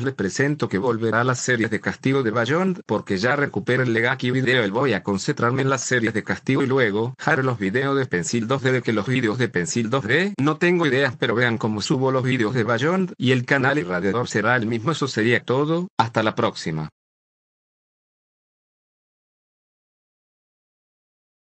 les presento que volverá a las series de castigo de Bayond porque ya recuperé el Legaki Video. El voy a concentrarme en las series de castigo y luego haré los videos de Pencil 2D de que los videos de Pencil 2D no tengo ideas pero vean cómo subo los videos de Bayond y el canal irradiador será el mismo. Eso sería todo. Hasta la próxima.